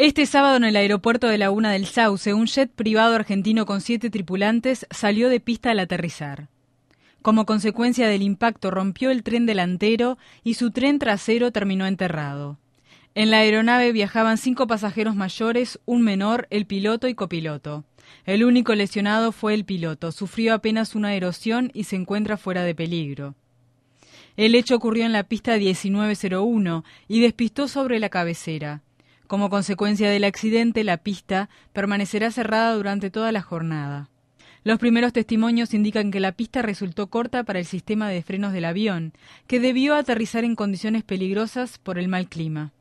Este sábado en el aeropuerto de Laguna del Sauce, un jet privado argentino con siete tripulantes salió de pista al aterrizar. Como consecuencia del impacto rompió el tren delantero y su tren trasero terminó enterrado. En la aeronave viajaban cinco pasajeros mayores, un menor, el piloto y copiloto. El único lesionado fue el piloto, sufrió apenas una erosión y se encuentra fuera de peligro. El hecho ocurrió en la pista 1901 y despistó sobre la cabecera. Como consecuencia del accidente, la pista permanecerá cerrada durante toda la jornada. Los primeros testimonios indican que la pista resultó corta para el sistema de frenos del avión, que debió aterrizar en condiciones peligrosas por el mal clima.